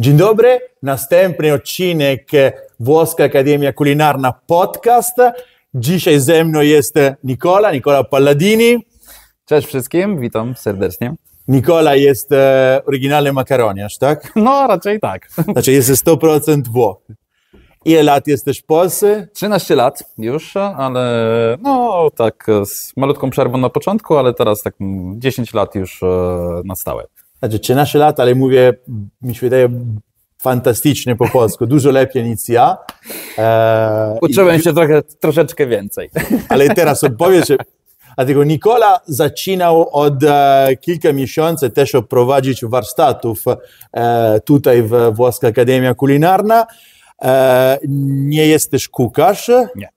Dzień dobry, następny odcinek Włoska Akademia Kulinarna Podcast. Dzisiaj ze mną jest Nikola, Nikola Palladini. Cześć wszystkim, witam serdecznie. Nikola jest e, oryginalny makaroniarz, tak? No, raczej tak. Znaczy jest 100% Włoch. Ile lat jesteś w Polsce? 13 lat już, ale no tak z malutką przerwą na początku, ale teraz tak 10 mm, lat już e, na stałe. Znaczy, 13 lat, ale mówię, mi się wydaje, fantastycznie po polsku, dużo lepiej niż ja. E, Uczyłem i... się trochę, troszeczkę więcej. Ale teraz odpowiedz, dlatego Nikola zaczynał od e, kilka miesięcy też prowadzić warsztatów e, tutaj w Włoska Akademia Kulinarna. E, nie jesteś kukarz? Nie.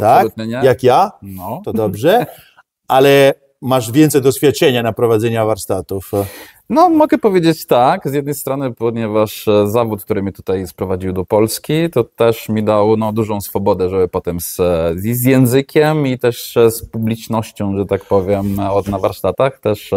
Tak? Nie. Jak ja? No. To dobrze. Ale masz więcej doświadczenia na prowadzenia warsztatów. No, mogę powiedzieć tak. Z jednej strony, ponieważ e, zawód, który mnie tutaj sprowadził do Polski, to też mi dał no, dużą swobodę, żeby potem z, z językiem i też e, z publicznością, że tak powiem, e, od na warsztatach też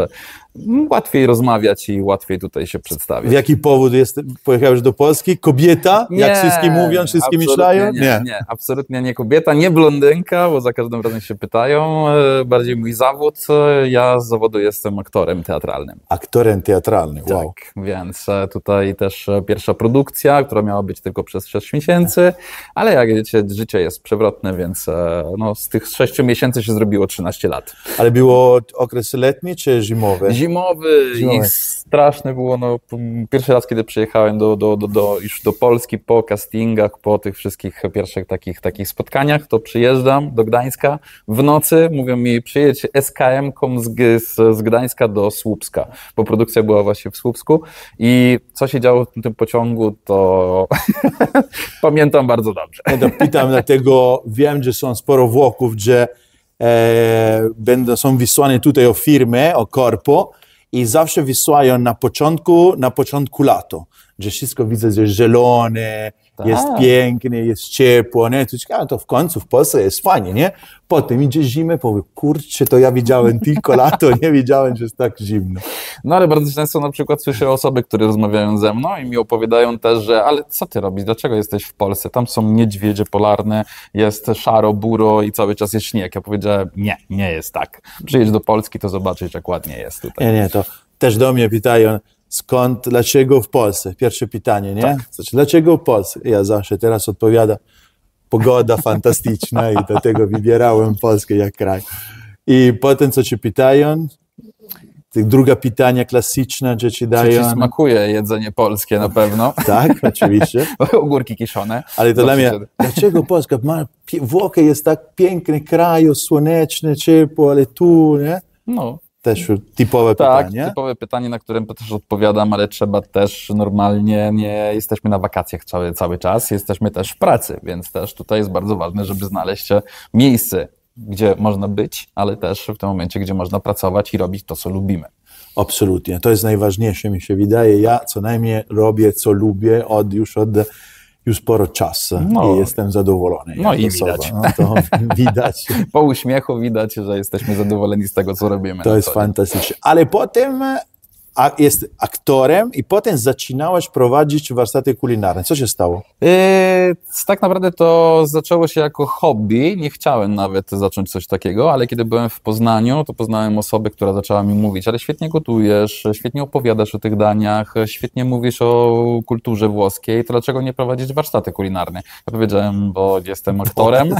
łatwiej rozmawiać i łatwiej tutaj się przedstawiać. W jaki powód jest, pojechałeś do Polski? Kobieta? Nie, jak wszystkim mówią, wszystkim myślają? Nie, nie, nie, absolutnie nie kobieta, nie blondynka, bo za każdym razem się pytają. E, bardziej mój zawód. E, ja z zawodu jestem aktorem teatralnym. Aktorem teatralnym, wow. Tak, więc e, tutaj też pierwsza produkcja, która miała być tylko przez 6 miesięcy, ale jak wiecie, życie jest przewrotne, więc no, z tych 6 miesięcy się zrobiło 13 lat. Ale było okres letni czy zimowy? Zim zimowy. Zimowy. I... Straszne było, no, pierwszy raz, kiedy przyjechałem do, do, do, do, już do Polski po castingach, po tych wszystkich pierwszych takich, takich spotkaniach, to przyjeżdżam do Gdańska w nocy, mówią mi przyjedź SKM-ką z, z, z Gdańska do Słupska, bo produkcja była właśnie w Słupsku i co się działo w tym pociągu, to pamiętam bardzo dobrze. Ja dopytam, dlatego wiem, że są sporo Włoków, że E, będą, są wysłane tutaj o firmę, o korpo i zawsze wysyłają na początku, na początku lato, że wszystko widzę, że zielone, tak. Jest pięknie, jest ciepło, nie? to w końcu w Polsce jest fajnie, nie? Potem idzie zimę, powiem, kurczę, to ja widziałem tylko lato, nie widziałem, że jest tak zimno. No ale bardzo często na przykład słyszę osoby, które rozmawiają ze mną i mi opowiadają też, że ale co ty robisz, dlaczego jesteś w Polsce? Tam są niedźwiedzie polarne, jest szaro, buro i cały czas jest śnieg. Ja powiedziałem, nie, nie jest tak. Przyjedź do Polski, to zobaczysz, jak ładnie jest tutaj. Nie, nie, to też do mnie pytają, skąd, dlaczego w Polsce? Pierwsze pytanie, nie? Tak. Znaczy, dlaczego w Polsce? Ja zawsze teraz odpowiada pogoda fantastyczna i dlatego wybierałem Polskę jak kraj. I potem co ci pytają? Druga pytania klasyczne, że ci dają... Czy ci smakuje jedzenie polskie na pewno? tak, oczywiście. Ogórki kiszone. Ale to dla mnie, dlaczego Polska? Ma, Włochy jest tak piękny kraj, słoneczny, ciepło, ale tu, nie? No też typowe tak, pytanie. Tak, typowe pytanie, na którym też odpowiadam, ale trzeba też normalnie, nie jesteśmy na wakacjach cały, cały czas, jesteśmy też w pracy, więc też tutaj jest bardzo ważne, żeby znaleźć miejsce, gdzie można być, ale też w tym momencie, gdzie można pracować i robić to, co lubimy. Absolutnie, to jest najważniejsze, mi się wydaje. Ja co najmniej robię, co lubię od już od już sporo czasu no, i jestem zadowolony. No i osoba. widać. No, widać. po uśmiechu widać, że jesteśmy zadowoleni z tego, co robimy. To jest fantastyczne, Ale potem a, jest aktorem i potem zaczynałaś prowadzić warsztaty kulinarne. Co się stało? Yy, tak naprawdę to zaczęło się jako hobby. Nie chciałem nawet zacząć coś takiego, ale kiedy byłem w Poznaniu, to poznałem osobę, która zaczęła mi mówić, ale świetnie gotujesz, świetnie opowiadasz o tych daniach, świetnie mówisz o kulturze włoskiej, to dlaczego nie prowadzić warsztaty kulinarne? Ja powiedziałem, bo jestem aktorem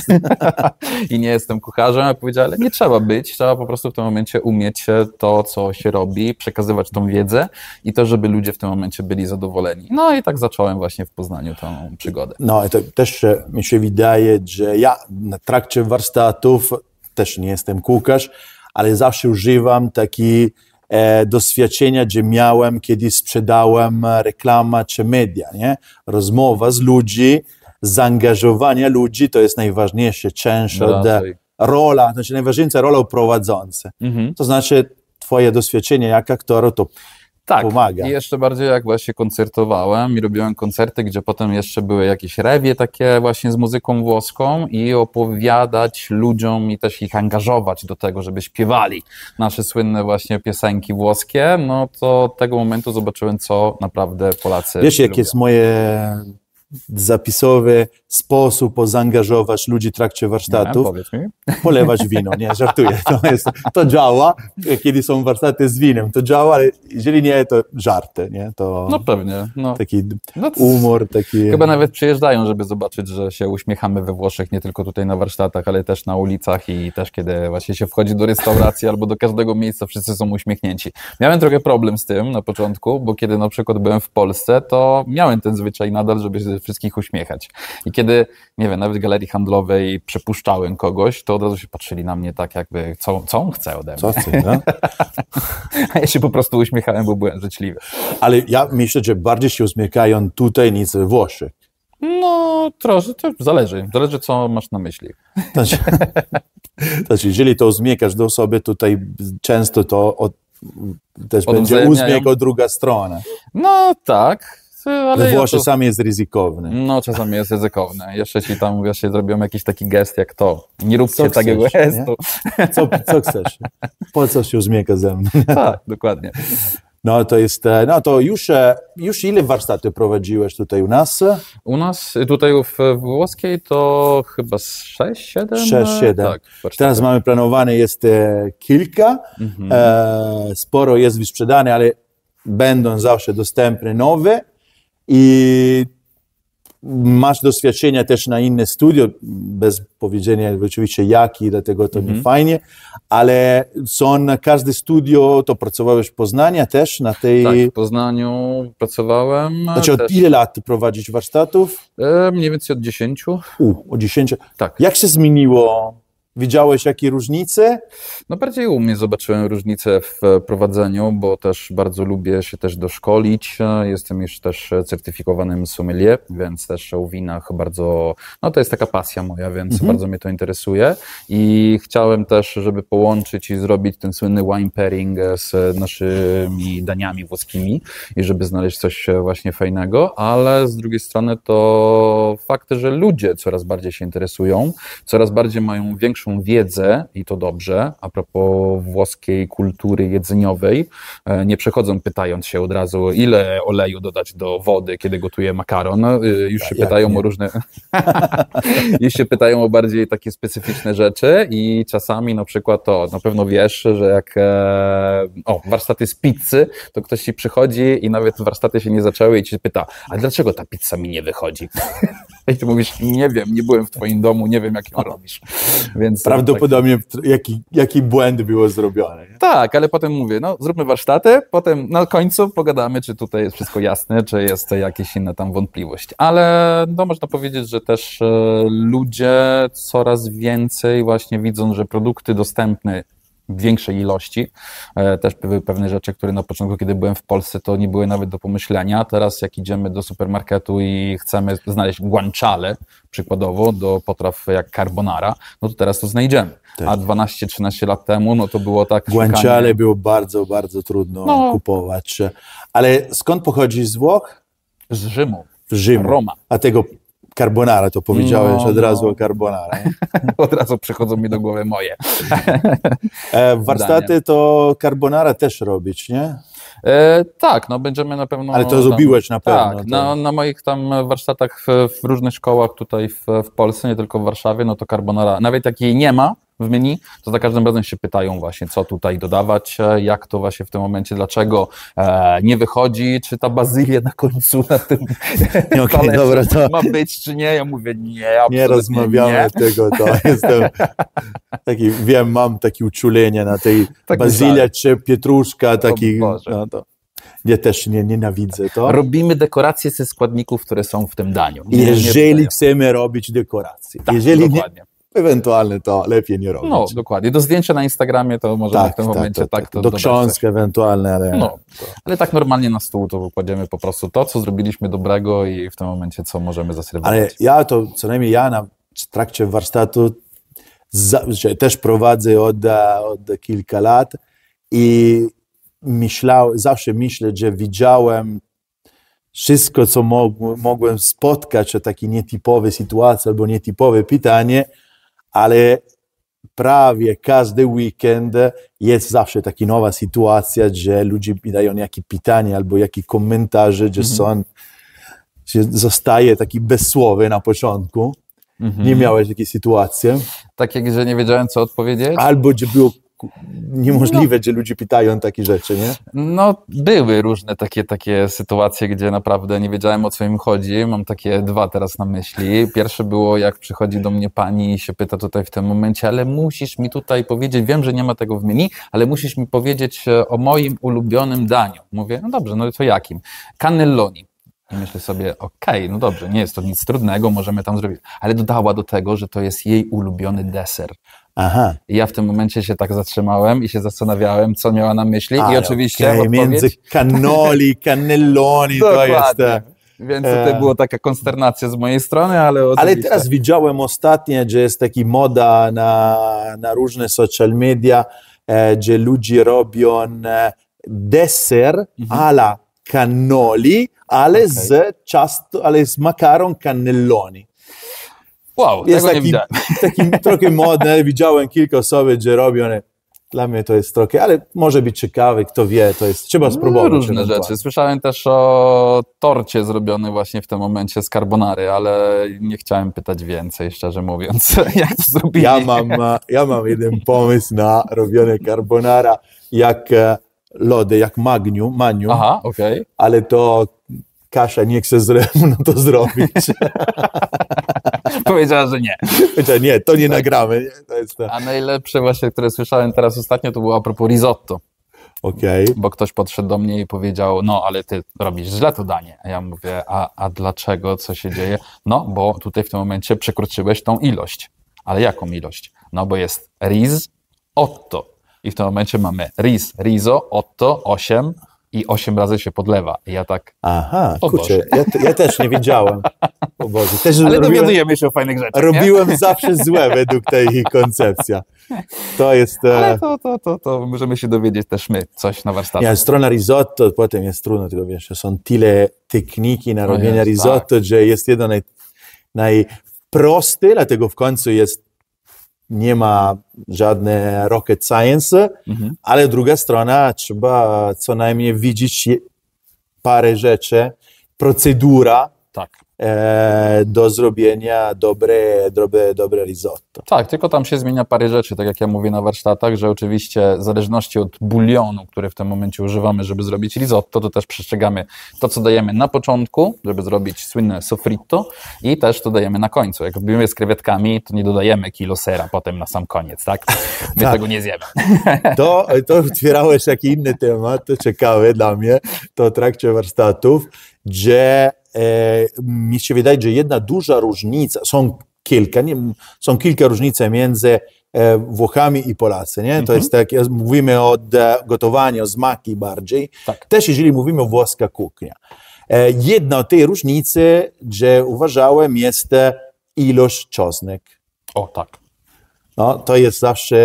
i nie jestem kucharzem. Ja powiedziałem, ale nie trzeba być, trzeba po prostu w tym momencie umieć to, co się robi, przekazywać tą wiedzę i to, żeby ludzie w tym momencie byli zadowoleni. No i tak zacząłem właśnie w Poznaniu tą przygodę. No to też e, mi się wydaje, że ja na trakcie warsztatów też nie jestem kukarz, ale zawsze używam taki e, doświadczenia, gdzie miałem, kiedy sprzedałem e, reklama czy media, nie? Rozmowa z ludzi, zaangażowanie ludzi to jest najważniejsze. część od rola, znaczy najważniejsza rola prowadząca. Mhm. To znaczy twoje doświadczenie jak aktora to tak, pomaga. I jeszcze bardziej jak właśnie koncertowałem i robiłem koncerty, gdzie potem jeszcze były jakieś rewie takie właśnie z muzyką włoską i opowiadać ludziom i też ich angażować do tego, żeby śpiewali nasze słynne właśnie piosenki włoskie, no to od tego momentu zobaczyłem, co naprawdę Polacy Wiesz, jakie jest moje zapisowy sposób zaangażować ludzi w trakcie warsztatów. polewać wino, nie, żartuję. To, jest, to działa, kiedy są warsztaty z winem, to działa, ale jeżeli nie, to żarty, nie? To no pewnie. No. Taki no humor, taki... Chyba nawet przyjeżdżają, żeby zobaczyć, że się uśmiechamy we Włoszech, nie tylko tutaj na warsztatach, ale też na ulicach i też kiedy właśnie się wchodzi do restauracji albo do każdego miejsca, wszyscy są uśmiechnięci. Miałem trochę problem z tym na początku, bo kiedy na przykład byłem w Polsce, to miałem ten zwyczaj nadal, żeby się wszystkich uśmiechać. I kiedy, nie wiem, nawet w galerii handlowej przepuszczałem kogoś, to od razu się patrzyli na mnie tak jakby, co, co on chce ode mnie. Co chce no? A ja się po prostu uśmiechałem, bo byłem życzliwy. Ale ja myślę, że bardziej się uśmiechają tutaj niż Włoszech. No, trochę, to zależy. Zależy, co masz na myśli. Znaczy, znaczy jeżeli to uśmiechasz do osoby, tutaj często to od, też będzie uśmiech od druga strona. No tak, Yy, ale... We Włoszech ja to... sam jest ryzykowny. No, czasami jest ryzykowny. Jeszcze ci tam, wiesz, zrobią jakiś taki gest jak to. Nie róbcie co takiego chcesz, gestu. Co, co, chcesz? Po co się uzmieka ze mną? Tak, dokładnie. No to jest, e, no to już, e, już ile warsztatów prowadziłeś tutaj u nas? U nas, y, tutaj w włoskiej to chyba 6-7? 6-7. E, tak, Teraz mamy planowane jest kilka, mhm. sporo jest wysprzedane, ale będą zawsze dostępne nowe i masz doświadczenia też na inne studio, bez powiedzenia oczywiście jaki, dlatego to mm -hmm. nie mhm. fajnie, ale są każde studio, to pracowałeś w Poznaniu też na tej... Tak, w Poznaniu pracowałem. Znaczy od też. ile lat prowadzić warsztatów? E, mniej więcej od 10. U, od 10. Tak. Jak się zmieniło Widziałeś jakie różnice? No bardziej u mnie zobaczyłem różnice w e, prowadzeniu, bo też bardzo lubię się też doszkolić. E, Jestem już też certyfikowanym sommelier, więc też o winach bardzo, no to jest taka pasja moja, więc mhm. bardzo mnie to interesuje i chciałem też, żeby połączyć i zrobić ten słynny wine pairing e, z naszymi daniami włoskimi i żeby znaleźć coś właśnie fajnego, ale z drugiej strony to fakt, że ludzie coraz bardziej się interesują, coraz bardziej mają większą naszą wiedzę, i to dobrze, a propos włoskiej kultury jedzeniowej, e, nie przechodzą pytając się od razu, ile oleju dodać do wody, kiedy gotuje makaron. E, już się tak, pytają o różne. Już się pytają o bardziej takie specyficzne rzeczy, i czasami na przykład to na pewno wiesz, że jak e, o, warsztaty z pizzy, to ktoś ci przychodzi i nawet warsztaty się nie zaczęły i ci pyta, a dlaczego ta pizza mi nie wychodzi? I ty mówisz, nie wiem, nie byłem w twoim domu, nie wiem, jak ją robisz. Więc więc tak. Prawdopodobnie tak. jaki, jaki błęd było zrobione. Nie? Tak, ale potem mówię, no zróbmy warsztaty, potem na końcu pogadamy, czy tutaj jest wszystko jasne, czy jest jakieś inna tam wątpliwość. Ale no, można powiedzieć, że też e, ludzie coraz więcej właśnie widzą, że produkty dostępne większej ilości. E, też były pewne rzeczy, które na początku, kiedy byłem w Polsce, to nie były nawet do pomyślenia. Teraz, jak idziemy do supermarketu i chcemy znaleźć guanciale, przykładowo, do potraw jak carbonara, no to teraz to znajdziemy. Tak. A 12-13 lat temu, no to było tak. Guanciale szukanie... było bardzo, bardzo trudno no. kupować. Ale skąd pochodzi z Włoch? Z Rzymu. Rzymu. Roma. A tego carbonara, to powiedziałeś no, od no. razu no. o carbonara. od razu przychodzą mi do głowy moje. E, warsztaty to carbonara też robić, nie? E, tak, no będziemy na pewno. Ale to zrobiłeś na pewno. Tak, na, na, moich tam warsztatach w, w różnych szkołach tutaj w, w, Polsce, nie tylko w Warszawie, no to carbonara. Nawet jak jej nie ma, w menu, to za każdym razem się pytają właśnie, co tutaj dodawać, e, jak to właśnie w tym momencie, dlaczego e, nie wychodzi, czy ta bazylia na końcu na tym okay, dobra, to... ma być, czy nie. Ja mówię, nie, absolutnie Nie rozmawiamy nie. tego, to jestem taki, wiem, mam takie uczulenie na tej tak bazylia tak. czy pietruszka, taki... No to... Ja też nie, nienawidzę to. Robimy dekoracje ze składników, które są w tym daniu. Nie, jeżeli nie chcemy robić dekoracje. Tak, jeżeli nie, ewentualne to lepiej nie robić. No, dokładnie. Do zdjęcia na Instagramie to może tak, w tym tak, momencie tak, tak, tak. to Do książki ewentualne, ale... No, ale tak normalnie na stół to wykładziemy po prostu to, co zrobiliśmy dobrego i w tym momencie co możemy zaserwować. Ale ja to, co najmniej ja na trakcie warsztatu za, też prowadzę od, od kilka lat i myślałem, zawsze myślę, że widziałem wszystko, co mogłem spotkać, czy takie nietypowe sytuacje albo nietypowe pytanie, ale prawie każdy weekend jest zawsze taka nowa sytuacja, że ludzie dają jakieś pytania albo jakieś komentarze, że mhm. są, że zostaje taki bez słowy na początku. Mm -hmm. Nie mhm. miałeś takiej sytuacji. Tak jak, że nie wiedziałem, co odpowiedzieć? Albo, że było niemożliwe, no. gdzie ludzie pytają takie rzeczy, nie? No, były różne takie, takie sytuacje, gdzie naprawdę nie wiedziałem o co im chodzi. Mam takie dwa teraz na myśli. Pierwsze było, jak przychodzi do mnie pani i się pyta tutaj w tym momencie, ale musisz mi tutaj powiedzieć, wiem, że nie ma tego w menu, ale musisz mi powiedzieć e, o moim ulubionym daniu. Mówię, no dobrze, no to jakim? Cannelloni. I myślę sobie, okej, okay, no dobrze, nie jest to nic trudnego, możemy tam zrobić. Ale dodała do tego, że to jest jej ulubiony deser. Aha. I ja w tym momencie się tak zatrzymałem i się zastanawiałem, co miała na myśli. I oczywiście. Okay. Odpowiedź... Między cannoli, cannelloni to jest. Więc to e, była taka konsternacja z mojej strony, ale oczywiście... Ale teraz widziałem ostatnio, że jest taki moda na, na różne social media, e, gdzie ludzie robią e, deser mhm. ala cannoli, ale, okay. z ciasto, ale z makaron cannelloni. Wow, jest tego taki, taki trochę modne. widziałem kilka osoby, gdzie robią, dla mnie to jest trochę, ale może być ciekawy, kto wie, to jest, trzeba no, spróbować. Różne rzeczy. Słyszałem też o torcie zrobiony właśnie w tym momencie z carbonary, ale nie chciałem pytać więcej, szczerze mówiąc, jak to Ja mam, e, ja mam jeden pomysł na robione carbonara, jak e, lody, jak magnium, manium, Aha, okay. ale to Kasia nie chce z no to zrobić. Powiedziała, że nie. Powiedziała, nie, to nie tak. nagramy. Nie? To to. A najlepsze właśnie, które słyszałem teraz ostatnio, to było a propos risotto. Okay. Bo ktoś podszedł do mnie i powiedział, no ale ty robisz źle to danie. A ja mówię, a, a dlaczego, co się dzieje? No, bo tutaj w tym momencie przekroczyłeś tą ilość. Ale jaką ilość? No, bo jest riz, otto. I w tym momencie mamy riz, rizo, otto, 8, i osiem razy się podlewa. I ja tak. Aha, kurczę, ja, ja, też nie wiedziałem. O Boże. Też Ale robiłem, dowiadujemy się o fajnych rzeczach. Robiłem nie? zawsze złe według tej koncepcji. To jest. E, Ale to, to, to, to możemy się dowiedzieć też my coś na warsztatach. Ja, strona risotto, potem jest trudno tylko wiesz. Są tyle techniki na robienie tak. risotto, tak. że jest jedno naj, najproste, dlatego w końcu jest nie ma żadne rocket science, mhm. ale druga strona trzeba co najmniej widzieć parę rzeczy, procedura, tak. E, do zrobienia dobre, dobre, dobre risotto. Tak, tylko tam się zmienia parę rzeczy, tak jak ja mówię na warsztatach, że oczywiście w zależności od bulionu, który w tym momencie używamy, żeby zrobić risotto, to też przestrzegamy to, co dajemy na początku, żeby zrobić słynne soffritto i też to dajemy na końcu. Jak robimy z krewetkami, to nie dodajemy kilo sera potem na sam koniec, tak? My tak. tego nie zjemy. To, to otwierałeś taki inny temat, ciekawy ciekawe dla mnie, to w trakcie warsztatów, gdzie E, mi się wydaje, że jedna duża różnica, są kilka, nie, są kilka różnic między e, Włochami i Polacy, nie? To mhm. jest tak, mówimy o gotowaniu, o smaki bardziej, tak. też jeżeli mówimy o włoska kuchnia. E, jedna od tej różnicy, że uważałem, jest ilość czosnek. O, tak. No, to jest zawsze,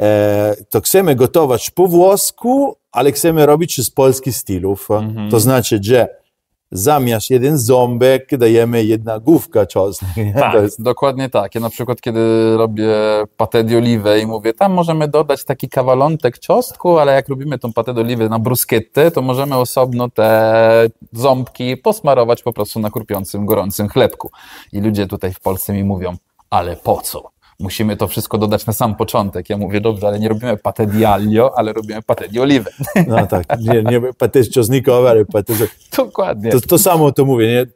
e, to chcemy gotować po włosku, ale chcemy robić z polskich stylów. Mhm. To znaczy, że zamiast jeden ząbek dajemy jedna główka czosnku. Tak, jest... dokładnie tak. Ja na przykład, kiedy robię patę d'olive i mówię, tam możemy dodać taki kawalątek czosnku, ale jak robimy tą patę oliwę na bruschetty, to możemy osobno te ząbki posmarować po prostu na kurpiącym gorącym chlebku. I ludzie tutaj w Polsce mi mówią, ale po co? musimy to wszystko dodać na sam początek. Ja mówię, dobrze, ale nie robimy patę di aglio, ale robimy patę di olive. No tak, nie, nie patę z czosnikowe, ale patę z... Dokładnie. To, to samo to mówię, nie?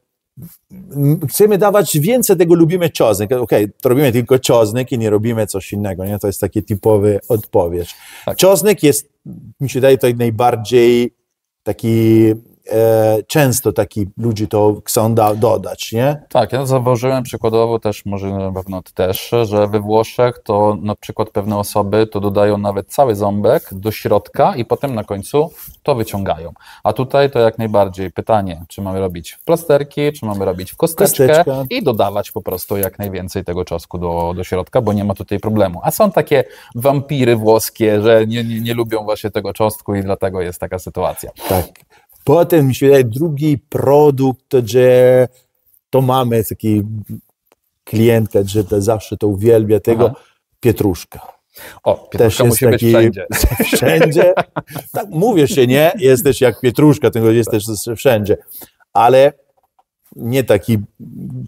Chcemy dawać więcej tego, lubimy czosnek. Okej, okay, to robimy tylko czosnek i nie robimy coś innego, nie? To jest taki typowy odpowiedź. Tak. Czosnek jest, mi się daje, to najbardziej taki e, często taki ludzi to chcą da, dodać, nie? Tak, ja zauważyłem przykładowo też, może na pewno ty też, że we Włoszech to na przykład pewne osoby to dodają nawet cały ząbek do środka i potem na końcu to wyciągają. A tutaj to jak najbardziej pytanie, czy mamy robić w plasterki, czy mamy robić w kosteczkę Kosteczka. i dodawać po prostu jak najwięcej tego czosku do, do środka, bo nie ma tutaj problemu. A są takie wampiry włoskie, że nie, nie, nie lubią właśnie tego czosnku i dlatego jest taka sytuacja. Tak. Potem mi się wydaje drugi produkt, że to mamy taki klientka, że to zawsze to uwielbia tego, Aha. pietruszka. O, pietruszka musi taki, być wszędzie. wszędzie. Tak, mówię się, nie? Jesteś jak pietruszka, tego jesteś wszędzie. Ale nie taki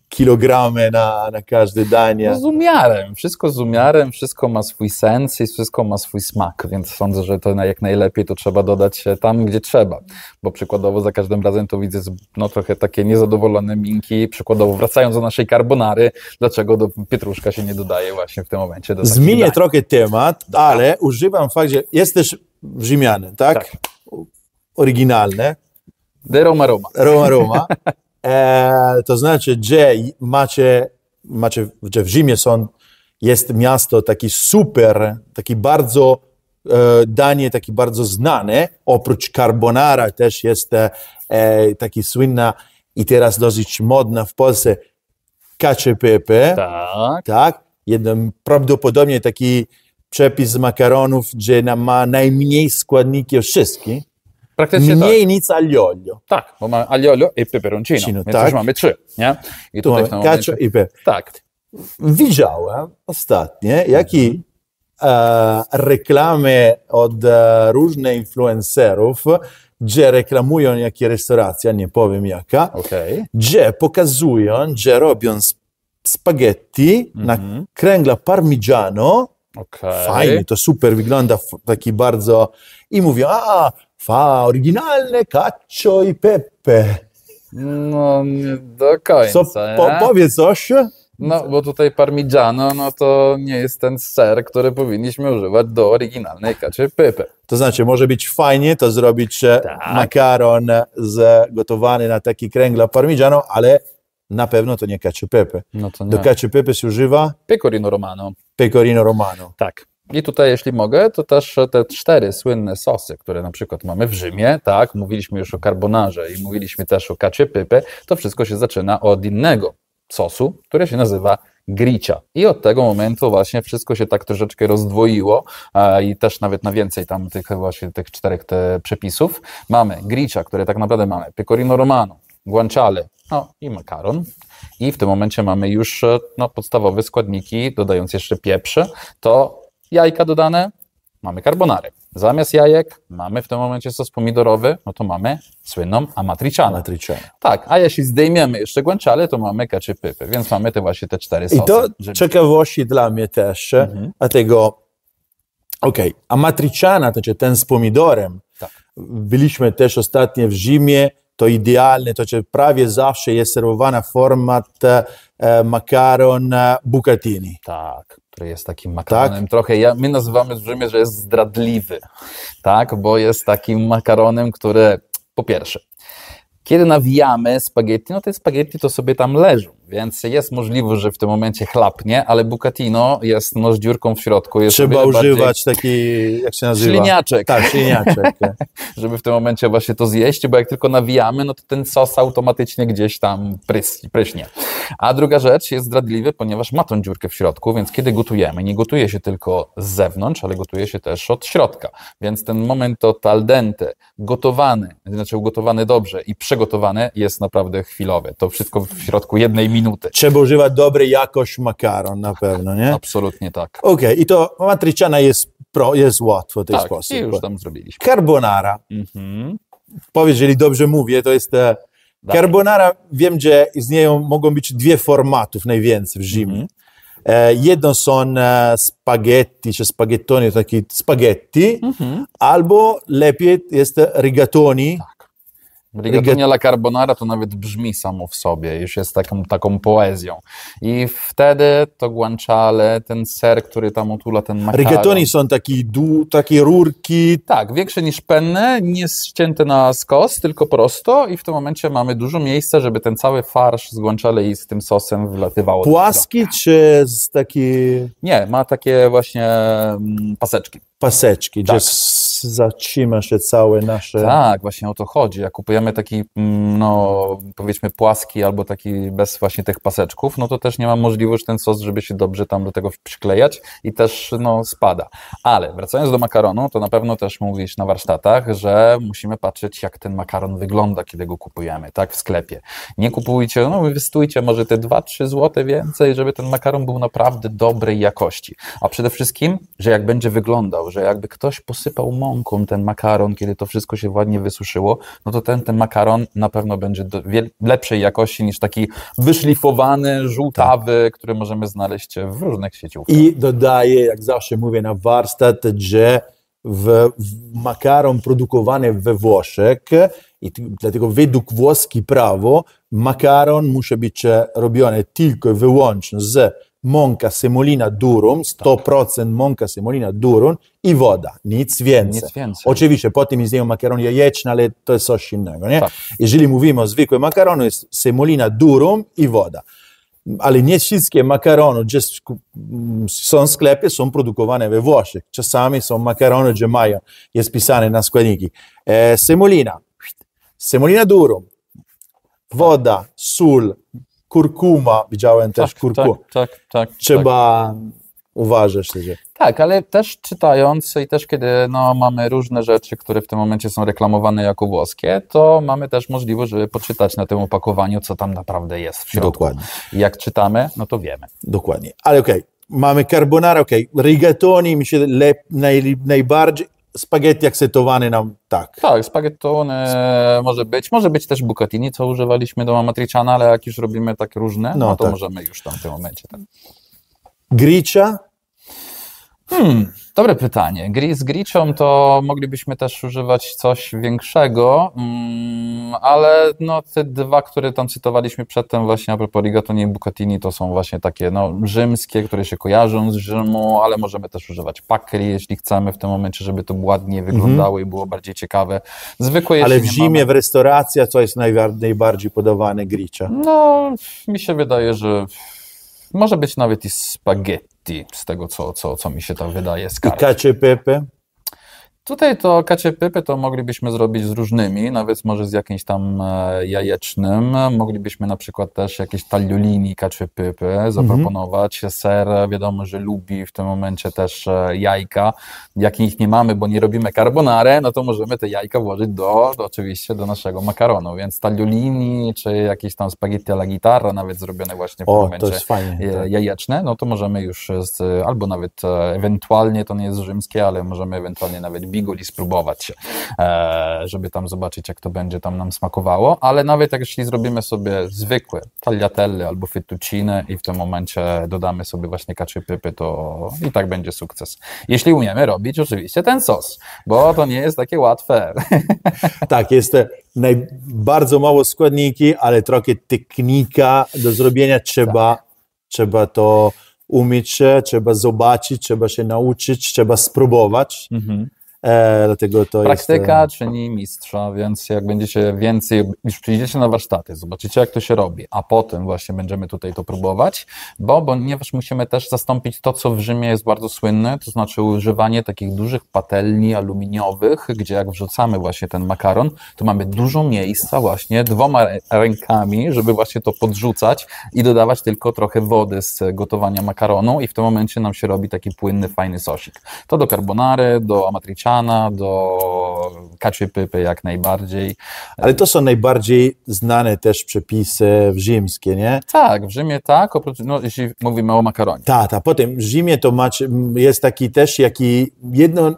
kilogramy na, na każdy danie. z umiarem, wszystko z umiarem, wszystko ma swój sens i wszystko ma swój smak, więc sądzę, że to jak najlepiej to trzeba dodać tam, gdzie trzeba, bo przykładowo za każdym razem to widzę no, trochę takie niezadowolone minki, przykładowo wracając do naszej carbonary, dlaczego do pietruszka się nie dodaje właśnie w tym momencie. Do Zmienię trochę temat, tak. ale używam fakt, że jesteś Rzymianem, tak? tak. Oryginalne. De Roma Roma. Roma Roma. E, to znaczy, że macie, macie, że w Rzymie są, jest miasto taki super, taki bardzo e, danie, taki bardzo znane. Oprócz carbonara też jest e, e, taki słynna i teraz dosyć modna w Polsce KCPP. Tak. tak Jedno prawdopodobnie taki przepis z makaronów, gdzie ma najmniej składników wszystkich. Praktycznie tak. Mniej tak. nic Tak, bo mamy i peperoncino, Cino, więc tak. już mamy trzy, nie? I tutaj momencie... i pe... Tak. Widziałem ostatnio, jaki e, reklamy od e, różnych influencerów, gdzie reklamują jakie restauracje, nie powiem jaka, okay. gdzie pokazują, że robią spaghetti mm -hmm. na mhm. kręgla parmigiano, Okay. Fajnie, to super wygląda, taki bardzo. I a, fa oryginalne Cacio i Pepe. No, nie do końca. Co, po, powie coś. No, bo tutaj parmigiano, no to nie jest ten ser, który powinniśmy używać do oryginalnej kaczy pepe. To znaczy, może być fajnie to zrobić tak. makaron z, gotowany na taki kręgla parmigiano, ale na pewno to nie kaczy pepe. No to nie. Do kaczy pepe się używa... Pecorino romano. Pecorino romano. Tak. I tutaj, jeśli mogę, to też te cztery słynne sosy, które na przykład mamy w Rzymie, tak, mówiliśmy już o carbonarze i mówiliśmy też o kacie pypy, to wszystko się zaczyna od innego sosu, który się nazywa gricia. I od tego momentu właśnie wszystko się tak troszeczkę rozdwoiło i też nawet na więcej tam tych właśnie tych czterech te przepisów. Mamy gricia, które tak naprawdę mamy pecorino romano, guanciale, no i makaron. I w tym momencie mamy już e, no, podstawowe składniki, dodając jeszcze pieprze, to jajka dodane, mamy carbonary. Zamiast jajek mamy w tym momencie sos pomidorowy, no to mamy słynną amatricianę. Tak, a jeśli zdejmiemy jeszcze guanciale, to mamy kaczy pypy, więc mamy te właśnie te cztery sosy. I to żeby... ciekawości dla mnie też, mhm. dlatego okej, okay, amatriciana, to znaczy ten z pomidorem, tak. byliśmy też ostatnio w Rzymie, to idealne, to czy znaczy prawie zawsze jest serwowana format e, makaron e, bucatini. Tak który jest takim tak. makaronem tak? trochę, ja, my nazywamy w Rzymie, że jest zdradliwy, tak, bo jest takim makaronem, który po pierwsze, kiedy nawijamy spaghetti, no te spaghetti to sobie tam leżą, więc jest możliwe, że w tym momencie chlapnie, ale Bucatino jest no, z dziurką w środku. Jest Trzeba używać taki, jak się nazywa? Śliniaczek. Tak, śliniaczek. Żeby w tym momencie właśnie to zjeść, bo jak tylko nawijamy, no to ten sos automatycznie gdzieś tam prys, pryśnie. A druga rzecz jest zdradliwy, ponieważ ma tą dziurkę w środku, więc kiedy gotujemy, nie gotuje się tylko z zewnątrz, ale gotuje się też od środka. Więc ten moment to al dente, gotowany, znaczy ugotowany dobrze i przygotowany jest naprawdę chwilowy. To wszystko w środku jednej minuty. Trzeba używać dobrej jakości makaron na pewno, nie? Absolutnie tak. Okej, okay, i to matryciana jest, pro, jest łatwo w ten tak, sposób. I już tam zrobiliśmy. Carbonara. Mhm. Powiedz, jeżeli dobrze mówię, to jest... Dalej. Carbonara, wiem, że istnieją, mogą być dwie formatów najwięcej w Rzymie. Mhm. E, jedno są e, spaghetti, czy spaghettoni, takie spaghetti, mhm. albo lepiej jest rigatoni, tak. Rigatoni la carbonara to nawet brzmi samo w sobie, już jest taką, taką poezją. I wtedy to guanciale, ten ser, który tam otula ten makaron. Rigatoni są taki du, takie rurki. Tak, większe niż penne, nie ścięte na skos, tylko prosto i w tym momencie mamy dużo miejsca, żeby ten cały farsz z guanciale i z tym sosem wlatywało. Płaski czy z taki... Nie, ma takie właśnie mm, paseczki. Paseczki, tak. gdzie zatrzyma się całe nasze. Tak, właśnie o to chodzi. Jak kupujemy taki, mm, no powiedzmy, płaski albo taki bez właśnie tych paseczków, no to też nie ma możliwości ten sos, żeby się dobrze tam do tego przyklejać i też no, spada. Ale wracając do makaronu, to na pewno też mówisz na warsztatach, że musimy patrzeć, jak ten makaron wygląda, kiedy go kupujemy, tak, w sklepie. Nie kupujcie, no wystujcie może te 2-3 zł więcej, żeby ten makaron był naprawdę dobrej jakości. A przede wszystkim, że jak będzie wyglądał, że jakby ktoś posypał mąką ten makaron, kiedy to wszystko się ładnie wysuszyło, no to ten, ten makaron na pewno będzie do, lepszej jakości niż taki wyszlifowany, żółtawy, tak. który możemy znaleźć w różnych sieciówkach. I dodaję, jak zawsze mówię na warsztat, że w, w makaron produkowany we Włoszech i dlatego według włoskiego prawo makaron musi być robiony tylko i wyłącznie z Monca Semolina Durum, 100% Monca Semolina Durum i voda, nic więcej. Nic więcej. Oczywiście po tym istnieją makarony jajeczne, ale to jest coś innego, nie? Tak. Jeżeli mówimy o e eh? esatto. makaronu, semolina durum i voda. Ale nie wszystkie makarony gdzie mm, son w sklepie, są produkowane we Włoszech. Czasami są makarony, gdzie mają, spisane pisane na składniki. E, eh, semolina, semolina durum, voda, sul, kurkuma, widziałem tak, też kurkuma. Tak, tak, tak. Trzeba tak. uważać. Że... Tak, ale też czytając i też kiedy no, mamy różne rzeczy, które w tym momencie są reklamowane jako włoskie, to mamy też możliwość, żeby poczytać na tym opakowaniu, co tam naprawdę jest w środku. Dokładnie. I jak czytamy, no to wiemy. Dokładnie, ale okej. Okay mamy carbonara, ok, rigatoni mi się lep, naj, najbardziej, spaghetti akcentowane nam tak. Tak, spaghetti Sp może być. Może być też bucatini, co używaliśmy do matriciana, ale jak już robimy tak różne, no, no to tak. możemy już tam w tym momencie. Tak. Gricia Hmm, dobre pytanie. Z Griczą to moglibyśmy też używać coś większego, mm, ale no te dwa, które tam cytowaliśmy przedtem właśnie a propos Rigatoni i Bucatini, to są właśnie takie no, rzymskie, które się kojarzą z Rzymu, ale możemy też używać pakry, jeśli chcemy w tym momencie, żeby to ładnie mhm. wyglądało mhm. i było bardziej ciekawe. Zwykłe, ale w zimie mamy... w restauracja co jest najbardziej podawane Gricza? No, mi się wydaje, że może być nawet i spaghetti z tego co, co, co mi się tam wydaje. Z kart. I KCPP? Tutaj to kacie pypy to moglibyśmy zrobić z różnymi, nawet no może z jakimś tam e, jajecznym. Moglibyśmy na przykład też jakieś tagliolini kacie pypy mhm. zaproponować. Mhm. Ser wiadomo, że lubi w tym momencie też e, jajka. Jak ich nie mamy, bo nie robimy carbonare, no to możemy te jajka włożyć do, do oczywiście do naszego makaronu, więc tagliolini czy jakieś tam spaghetti alla guitarra nawet zrobione właśnie w o, momencie to jest fajnie, e, tak. jajeczne, no to możemy już z, albo nawet ewentualnie, to nie jest rzymskie, ale możemy ewentualnie nawet bigul i spróbować się, e, żeby tam zobaczyć, jak to będzie tam nam smakowało, ale nawet jak jeśli zrobimy sobie zwykłe tagliatelle albo fettuccine i w tym momencie dodamy sobie właśnie kaczy pypy, to i tak będzie sukces. Jeśli umiemy robić oczywiście ten sos, bo to nie jest takie łatwe. Tak, jest naj... bardzo mało składniki, ale trochę technika do zrobienia trzeba, tak. trzeba to umieć, trzeba zobaczyć, trzeba się nauczyć, trzeba spróbować. Mhm. E, dlatego to Praktyka jest, czyni mistrza, więc jak będziecie więcej, już przyjdziecie na warsztaty, zobaczycie jak to się robi, a potem właśnie będziemy tutaj to próbować, bo ponieważ musimy też zastąpić to, co w Rzymie jest bardzo słynne, to znaczy używanie takich dużych patelni aluminiowych, gdzie jak wrzucamy właśnie ten makaron, to mamy dużo miejsca właśnie dwoma rękami, żeby właśnie to podrzucać i dodawać tylko trochę wody z gotowania makaronu i w tym momencie nam się robi taki płynny, fajny sosik. To do carbonary, do amatriciana, Pana, do kaczy pypy jak najbardziej. Ale to są najbardziej znane też przepisy w rzymskie, nie? Tak, w Rzymie tak, oprócz, no, jeśli mówimy o makaronie. Tak, tak. Potem w Rzymie to macie, jest taki też, jaki jedno,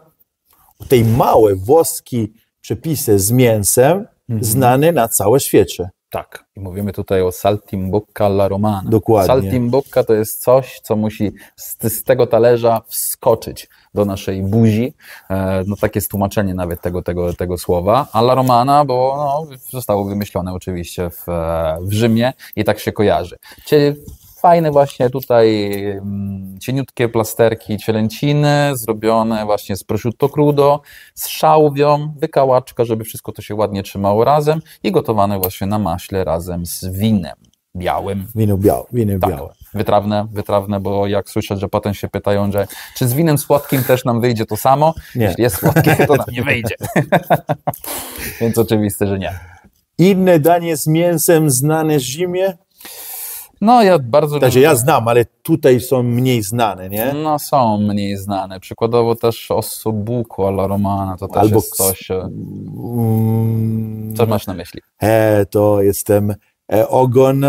tej małe włoski przepisy z mięsem, mhm. znane na całe świecie. Tak. I mówimy tutaj o saltimbocca alla romana. Dokładnie. Saltimbocca to jest coś, co musi z, z, tego talerza wskoczyć do naszej buzi. E, no takie jest tłumaczenie nawet tego, tego, tego słowa. Alla Romana, bo no, zostało wymyślone oczywiście w, e, w Rzymie i tak się kojarzy. Czyli fajne właśnie tutaj mm, cieniutkie plasterki cielęciny, zrobione właśnie z prosciutto crudo, z szałwią, wykałaczka, żeby wszystko to się ładnie trzymało razem i gotowane właśnie na maśle razem z winem białym. Wino białe, wino tak. białe wytrawne, wytrawne, bo jak słyszę, że potem się pytają, że czy z winem słodkim też nam wyjdzie to samo? Nie. Jeśli jest słodkie, to nam nie wyjdzie. Więc oczywiste, że nie. Inne danie z mięsem znane z zimie? No, ja bardzo. Także ja znam, ale tutaj są mniej znane, nie? No, są mniej znane. Przykładowo też osobuku alla romana, to też Albo jest coś. E, mm. Co masz na myśli? E, to jestem e, ogon.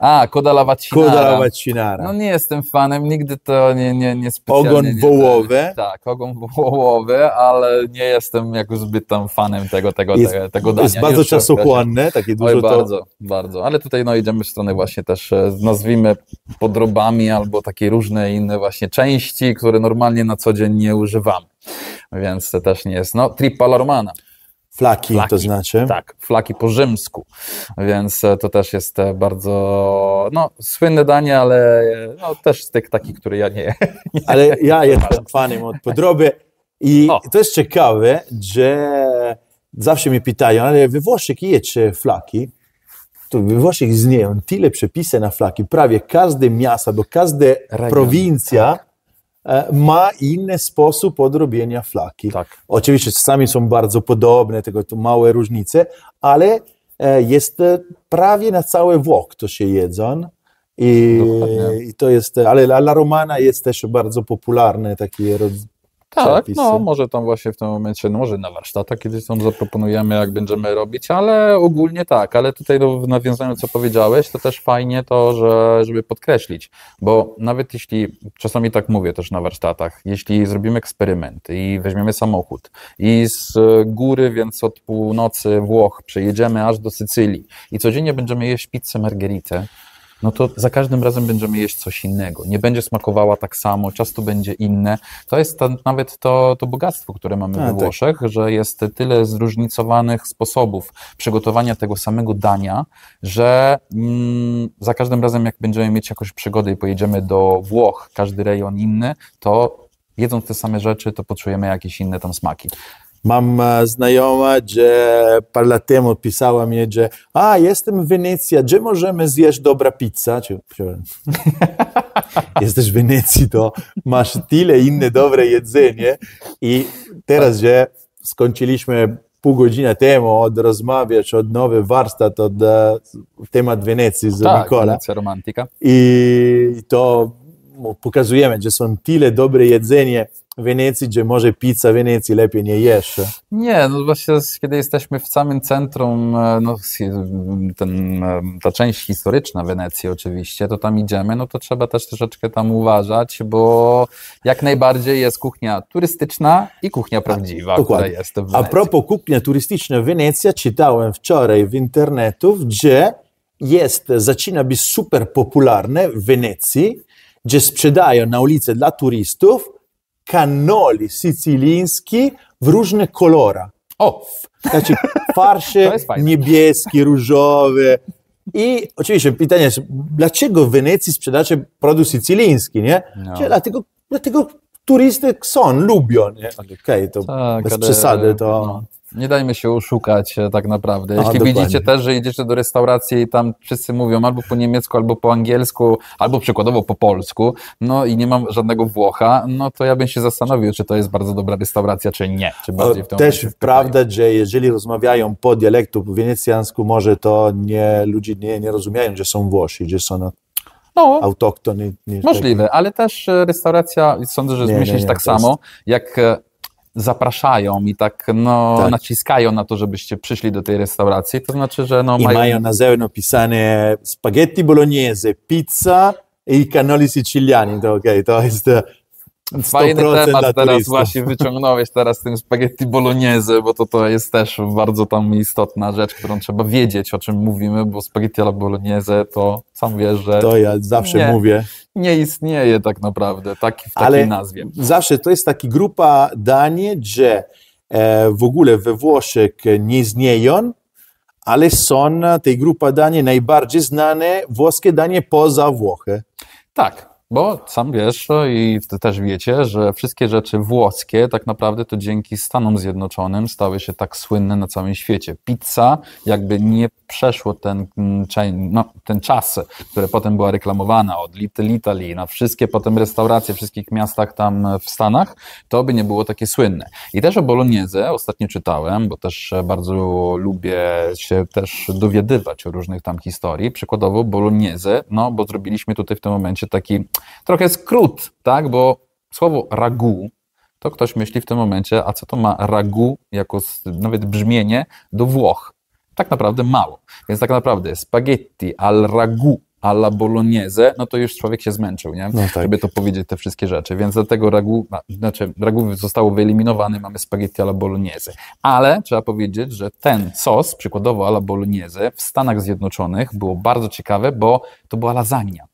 A, Koda la Vacinara. Koda la No nie jestem fanem, nigdy to nie, nie, nie specjalnie... Ogon nie wołowy. tak, ogon wołowy, ale nie jestem jakoś zbyt tam fanem tego, tego, jest, tego, tego dania. Jest bardzo czasochłonne, takie dużo Oj, to... bardzo, bardzo. Ale tutaj no idziemy w stronę właśnie też, e, nazwijmy podrobami albo takie różne inne właśnie części, które normalnie na co dzień nie używamy. Więc to też nie jest, no, la Romana. Flaki, flaki, to znaczy? Tak, flaki po rzymsku, więc e, to też jest e, bardzo no, słynne danie, ale e, no, też z tych takich, które ja nie Ale ja jestem fanem od podroby i o. to jest ciekawe, że zawsze mnie pytają, ale we Włoszech jecie flaki? To we Włoszech istnieją tyle przepisy na flaki, prawie każde miasto, bo każda prowincja tak E, ma inny sposób odrobienia flaki. Tak. Oczywiście czasami są bardzo podobne, tylko tu małe różnice, ale e, jest e, prawie na cały wok to się jedzą. I, no, I, to jest, ale La Romana jest też bardzo popularny taki tak, no, przepisy. no może tam właśnie w tym momencie, no może na warsztatach kiedyś tam zaproponujemy, jak będziemy robić, ale ogólnie tak, ale tutaj no, w nawiązaniu co powiedziałeś, to też fajnie to, że, żeby podkreślić, bo nawet jeśli, czasami tak mówię też na warsztatach, jeśli zrobimy eksperyment i weźmiemy samochód i z góry, więc od północy Włoch przejedziemy aż do Sycylii i codziennie będziemy jeść pizzę margheritę, no to za każdym razem będziemy jeść coś innego. Nie będzie smakowała tak samo, ciasto będzie inne. To jest nawet to, to bogactwo, które mamy A, we tak. Włoszech, tak. że jest tyle zróżnicowanych sposobów przygotowania tego samego dania, że mm, za każdym razem, jak będziemy mieć jakąś przygodę i pojedziemy do Włoch, każdy rejon inny, to jedząc te same rzeczy, to poczujemy jakieś inne tam smaki. Mam e, znajoma, gdzie parę lat temu pisała mnie, że a, jestem w Wenecji, gdzie możemy zjeść dobra pizza? Jesteś w Wenecji, to masz tyle inne dobre jedzenie i teraz, że skończyliśmy pół godziny temu od rozmawiać od nowy warsztat od e, temat Wenecji z tak, Nikola. Wenecja romantyka. I to pokazujemy, że są tyle dobre jedzenie Wenecji, gdzie może pizza Wenecji lepiej nie jesz. Nie, no właśnie kiedy jesteśmy w samym centrum, e, no, ten, e, ta część historyczna Wenecji oczywiście, to tam idziemy, no to trzeba też troszeczkę tam uważać, bo jak najbardziej jest kuchnia turystyczna i kuchnia prawdziwa, A, która jest w Wenecji. A propos kuchnia turystyczna Wenecja, czytałem wczoraj w internetu, gdzie jest, zaczyna być super popularne w Wenecji, gdzie sprzedają na ulicy dla turystów Cannoli siciliński w różnych kolorach. O! Znaczy farsze niebieskie, różowe. I oczywiście pytanie jest, dlaczego w Wenecji sprzedaje produkt siciliński, nie? No. Czyli dlatego, dlatego turysty są, lubią, nie? Okej, okay, to tak, bez przesady, to... No. Nie dajmy się oszukać e, tak naprawdę. Jeśli A, widzicie też, że idziecie do restauracji i tam wszyscy mówią albo po niemiecku, albo po angielsku, albo przykładowo po polsku, no i nie mam żadnego Włocha, no to ja bym się zastanowił, czy to jest bardzo dobra restauracja, czy nie. Czy bardziej w tym Też prawda, że jeżeli rozmawiają po dialektu po wenecjansku, może to nie, ludzie nie, nie rozumieją, że są Włosi, że są no, autoktony. Możliwe, tak. ale też e, restauracja, sądzę, że nie, zmieści tak jest. samo, jak e, zapraszają i tak, no, tak. naciskają na to, żebyście przyszli do tej restauracji, to znaczy, że no, I mają... mają na zewnątrz napisane spaghetti bolognese, pizza i cannoli siciliani, to okej, okay, to jest Fajny temat teraz właśnie wyciągnąłeś teraz tym spaghetti bolognese, bo to, to jest też bardzo tam istotna rzecz, którą trzeba wiedzieć, o czym mówimy, bo spaghetti alla bolognese to sam wiesz, że... To ja zawsze nie, mówię. Nie istnieje tak naprawdę taki, w takiej Ale nazwie. zawsze to jest taka grupa danie, że e, w ogóle we Włoszech nie istnieją, ale są tej grupa danie najbardziej znane włoskie danie poza Włochy. Tak, bo sam wiesz i ty też wiecie, że wszystkie rzeczy włoskie tak naprawdę to dzięki Stanom Zjednoczonym stały się tak słynne na całym świecie. Pizza jakby nie przeszło ten, mm, no, ten czas, który potem była reklamowana od Little Italy na wszystkie potem restauracje w wszystkich miastach tam w Stanach, to by nie było takie słynne. I też o Bolognese ostatnio czytałem, bo też bardzo lubię się też dowiadywać o różnych tam historii. Przykładowo Bolognese, no bo zrobiliśmy tutaj w tym momencie taki trochę skrót, tak, bo słowo ragu to ktoś myśli w tym momencie, a co to ma ragu jako nawet brzmienie do Włoch tak naprawdę mało. Więc tak naprawdę spaghetti al ragu alla bolognese, no to już człowiek się zmęczył, nie? No tak. Żeby to powiedzieć, te wszystkie rzeczy. Więc dlatego ragu, znaczy ragu zostało wyeliminowane, mamy spaghetti alla bolognese. Ale trzeba powiedzieć, że ten sos, przykładowo alla bolognese, w Stanach Zjednoczonych było bardzo ciekawe, bo to była lasagna.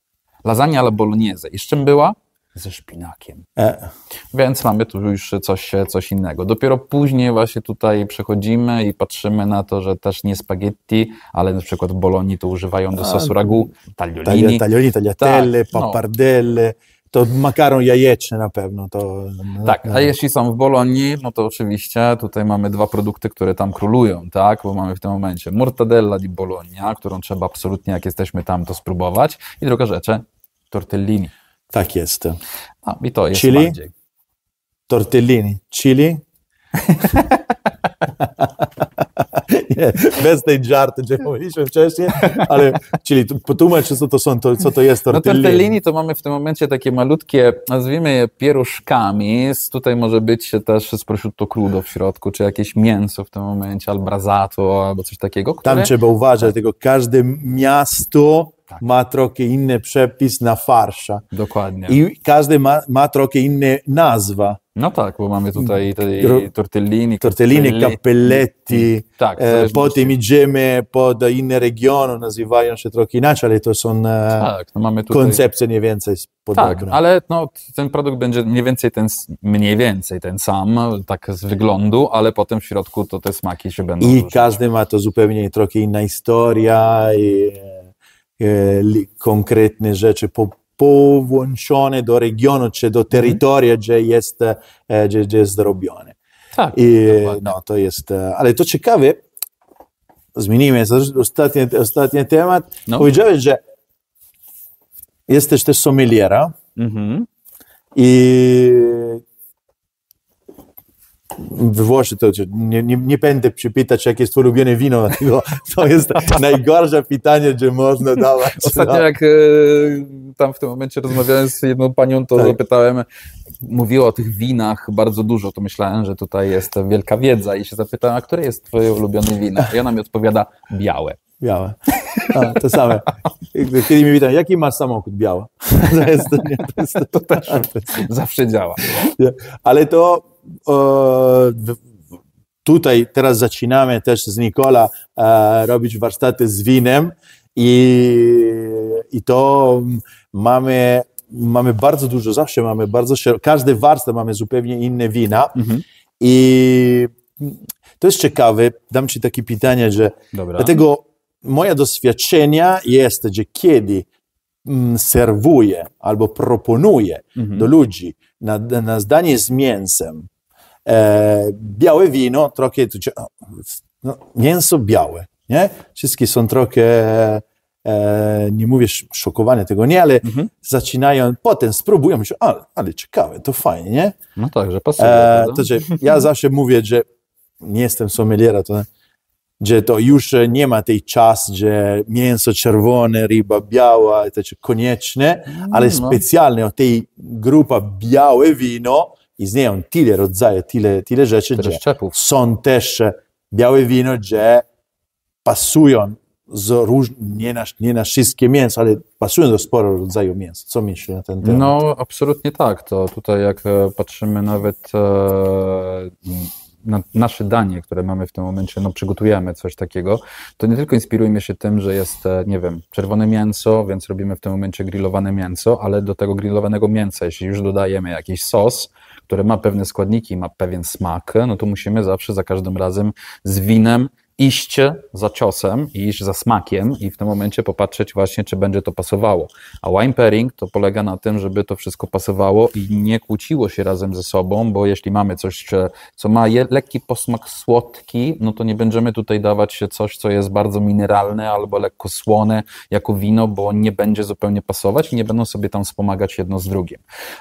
Lasagna alla bolognese. I z czym była? ze szpinakiem. E. Więc mamy tu już coś, coś innego. Dopiero później właśnie tutaj przechodzimy i patrzymy na to, że też nie spaghetti, ale na przykład w Bolonii to używają do sosu ragu, tagliolini. Tagliolini, tagliatelle, tak, no. pappardelle. No to makaron jajeczny na pewno. To, tak, a jeśli są w Bolonii, no to oczywiście tutaj mamy dwa produkty, które tam królują, tak? Bo mamy w tym momencie mortadella di Bologna, którą trzeba absolutnie, jak jesteśmy tam, to spróbować. I druga rzecz, tortellini. Tak jest. No, I to jest Chili, bardziej. tortellini, chili. Nie, bez tej żarty, gdzie mówiliśmy wcześniej, ale czyli potłumacz, co to są, to, co to jest no, tortellini. No tortellini to mamy w tym momencie takie malutkie, nazwijmy je pieruszkami, tutaj może być też z prosciutto crudo w środku, czy jakieś mięso w tym momencie, albo brazato, albo coś takiego. Które... Tam trzeba uważać, tego każde miasto tak. ma trochę inny przepis na farsza. Dokładnie. I każdy ma, ma trochę inne nazwa. No tak, bo mamy tutaj tortellini, tortellini, cappelletti, mm, mm. tak, e, potem idziemy pod inne regiony, nazywają się trochę inaczej, ale to są e, tak, no mamy tutaj... koncepcje mniej więcej podobne. Tak, ale no, ten produkt będzie mniej więcej ten, mniej więcej ten sam, tak z wyglądu, ale potem w środku to te smaki się będą I różnić. każdy ma to zupełnie trochę inna historia i E, li konkretne rzeczy, po, połączone do regionu czy do terytoria, mhm. gdzie jest, e, gdzie, gdzie jest zrobione. Tak, I, no, to jest, e, ale to ciekawe, zmienimy ostatni, ostatni temat. No. Powiedziałeś, że jesteś też sommeliera mhm. i we Włoszech to nie, nie, nie, będę się pytać, jakie jest twoje ulubione wino, dlatego to jest najgorsze pytanie, gdzie można dawać. Ostatnio no. jak e, tam w tym momencie rozmawiałem z jedną panią, to tak. zapytałem, mówiła o tych winach bardzo dużo, to myślałem, że tutaj jest wielka wiedza i się zapytałem, a które jest twoje ulubione wino? I ona mi odpowiada, białe. Białe. A, to same. Kiedy mi witam, jaki masz samochód? Biała. To, jest, nie, to, jest, to, Zawsze działa. Ale to tutaj teraz zaczynamy też z Nikola e, robić warsztaty z winem i, i to mamy, mamy bardzo dużo, zawsze mamy bardzo szerokie, każdy warsztat mamy zupełnie inne wina mhm. i to jest ciekawe, dam Ci takie pytanie, że Dobra. dlatego moje doświadczenia jest, że kiedy mm, serwuję albo proponuję mhm. do ludzi na, na zdanie z mięsem, E, białe wino, trochę, no, mięso białe, nie? Wszystkie są trochę, e, nie mówię szokowanie tego, nie, ale mhm. zaczynają, potem spróbują, myślą, ale, ale ciekawe, to fajnie, nie? No tak, że pasuje. E, to, że ja zawsze mówię, że nie jestem sommeliera, to że to już nie ma tej czas, że mięso czerwone, ryba biała, to znaczy konieczne, mm, ale no. specjalnie o tej grupa białe wino, istnieją tyle rodzajów, tyle, tyle rzeczy, Tyle że są też białe wino, że pasują z róż... nie, na, nie na wszystkie mięso, ale pasują do sporo rodzaju mięs. Co myślisz na ten temat? No, absolutnie tak. To tutaj jak e, patrzymy nawet e, na nasze danie, które mamy w tym momencie, no przygotujemy coś takiego, to nie tylko inspirujemy się tym, że jest, e, nie wiem, czerwone mięso, więc robimy w tym momencie grillowane mięso, ale do tego grillowanego mięsa, jeśli już dodajemy jakiś sos, które ma pewne składniki, ma pewien smak, no to musimy zawsze za każdym razem z winem iść za ciosem, iść za smakiem i w tym momencie popatrzeć właśnie, czy będzie to pasowało. A wine pairing to polega na tym, żeby to wszystko pasowało i nie kłóciło się razem ze sobą, bo jeśli mamy coś, co ma lekki posmak słodki, no to nie będziemy tutaj dawać się coś, co jest bardzo mineralne albo lekko słone jako wino, bo nie będzie zupełnie pasować i nie będą sobie tam wspomagać jedno z drugim.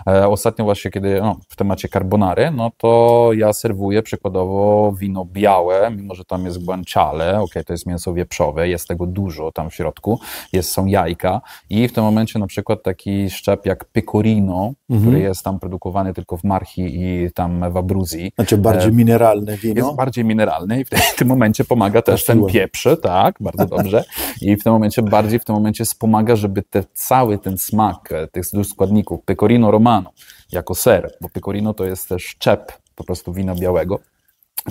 E, ostatnio właśnie, kiedy no, w temacie carbonary, no to ja serwuję przykładowo wino białe, mimo że tam jest błędne ciale, ok, to jest mięso wieprzowe, jest tego dużo tam w środku, jest, są jajka i w tym momencie na przykład taki szczep jak pecorino, mhm. który jest tam produkowany tylko w Marchi i tam w Abruzji. Znaczy bardziej e, mineralne wino? Jest bardziej mineralne i w, w tym momencie pomaga też ten pieprz, tak, bardzo dobrze. I w tym momencie bardziej w tym momencie wspomaga, żeby te, cały ten smak e, tych składników pecorino romano jako ser, bo pecorino to jest też szczep po prostu wina białego,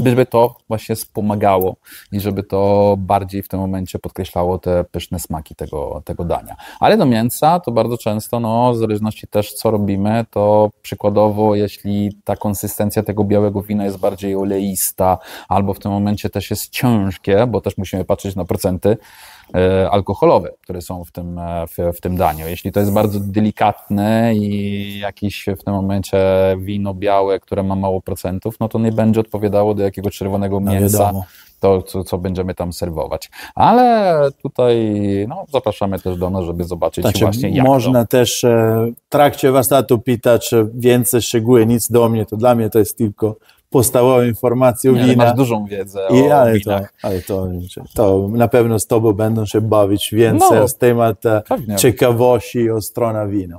żeby to właśnie wspomagało i żeby to bardziej w tym momencie podkreślało te pyszne smaki tego, tego dania. Ale do mięsa to bardzo często, no, w zależności też co robimy, to przykładowo, jeśli ta konsystencja tego białego wina jest bardziej oleista, albo w tym momencie też jest ciężkie, bo też musimy patrzeć na procenty, E, alkoholowe, które są w tym, e, w, w, tym daniu. Jeśli to jest bardzo delikatne i jakieś w tym momencie wino białe, które ma mało procentów, no to nie będzie odpowiadało do jakiegoś czerwonego mięsa. No to, co, co, będziemy tam serwować. Ale tutaj no, zapraszamy też do nas, żeby zobaczyć znaczy, właśnie jak Można to. też e, w trakcie warsztatu pytać więcej szczegóły, nic do mnie, to dla mnie to jest tylko podstawową informacją nie, wina. Masz dużą wiedzę I, o ale winach. To, ale to, to na pewno z tobą będą się bawić więcej no, z temat e, pewnie. ciekawości o strona wino.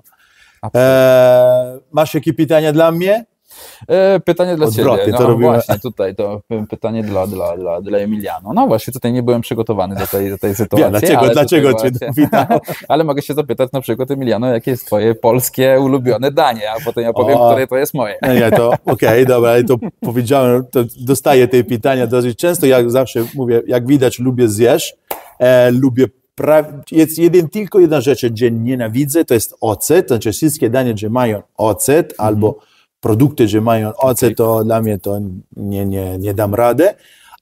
E, masz jakieś pytania dla mnie? E, pytanie dla Odwrotnie, Ciebie. No, to robimy. Właśnie, tutaj to pytanie dla, dla, dla, dla Emiliano. No właśnie, tutaj nie byłem przygotowany do tej, do tej sytuacji. Ja, dlaczego, ale dlaczego Cię właśnie, Ale mogę się zapytać na przykład Emiliano, jakie jest Twoje polskie ulubione danie, a potem ja powiem, o, które to jest moje. No nie, to okej, okay, dobra, i to powiedziałem, to dostaję te pytania dosyć często. Ja zawsze mówię, jak widać, lubię zjesz, e, lubię pra... jest jeden, tylko jedna rzecz, gdzie nienawidzę, to jest ocet, to znaczy wszystkie danie, gdzie mają ocet mm -hmm. albo mhm produkty, że mają tak, ocet, tak. to dla mnie to nie, nie, nie dam rady.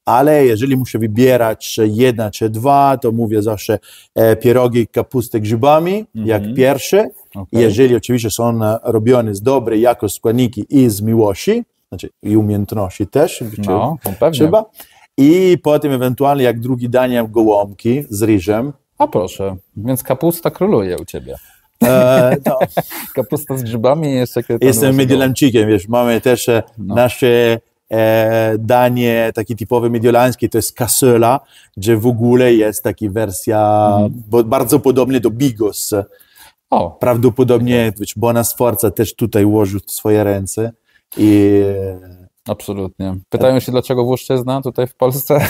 Ale jeżeli muszę wybierać jedna czy dwa, to mówię zawsze e, pierogi kapusty grzybami mm -hmm. jak mhm. pierwsze. Okay. Jeżeli oczywiście są robione z dobrej jakości składniki i z miłości, znaczy i umiejętności też, no, czy, trzeba. I potem ewentualnie jak drugi danie gołąbki z ryżem. A proszę, więc kapusta króluje u Ciebie. E, Kapusta z grzybami jest sekretarz. Jestem mediolancikiem, wiesz, mamy też e, no. nasze e, danie takie typowe mediolańskie, to jest kasola, gdzie w ogóle jest taka wersja mm. bo, bardzo podobna do bigos. O. Prawdopodobnie, wiesz, Bona Sforza też tutaj ułożył swoje ręce i... E, Absolutnie. Pytają się, dlaczego Włoszczyzna tutaj w Polsce?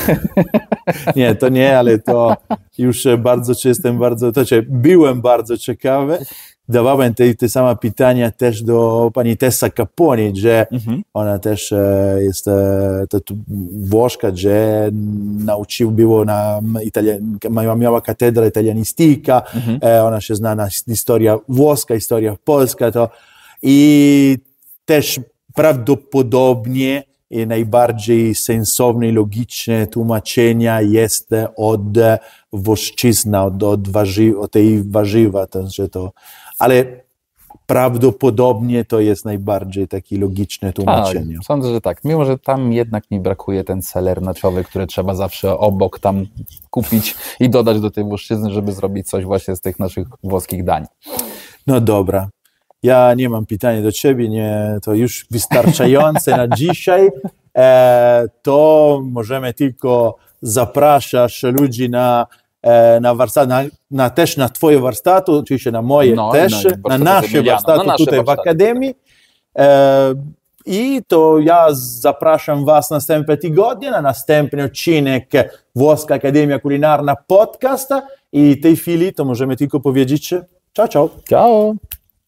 Nie, to nie, ale to już bardzo jestem bardzo, to znaczy byłem bardzo ciekawy. Dawałem te, te same pytania też do pani Tessa Caponi, że mhm. ona też e, jest e, to, Włoszka, że nauczył, było na italian, miała katedra italianistyka, mhm. E, ona się zna na historia włoska, historia polska, to i też prawdopodobnie e, najbardziej sensowne i logiczne tłumaczenie jest od włoszczyzna, od, od, warzyw, od tej warzywa. że to, ale prawdopodobnie to jest najbardziej takie logiczne tłumaczenie. Tak, sądzę, że tak. Mimo, że tam jednak mi brakuje ten seller naczowy, który trzeba zawsze obok tam kupić i dodać do tej włoszczyzny, żeby zrobić coś właśnie z tych naszych włoskich dań. No dobra. Ja nie mam pytania do ciebie, nie, to już wystarczające na dzisiaj. E, to możemy tylko zapraszać ludzi na, e, na warsztat, na, na, też na twoje warsztaty, oczywiście na moje no, też, na, nasze warsztaty na tutaj warsztaty, w tak. Akademii. E, i to ja zapraszam Was na następne tygodnie, na następny odcinek Włoska Akademia Kulinarna Podcast. I tej chwili to możemy tylko powiedzieć ciao, ciao. Ciao.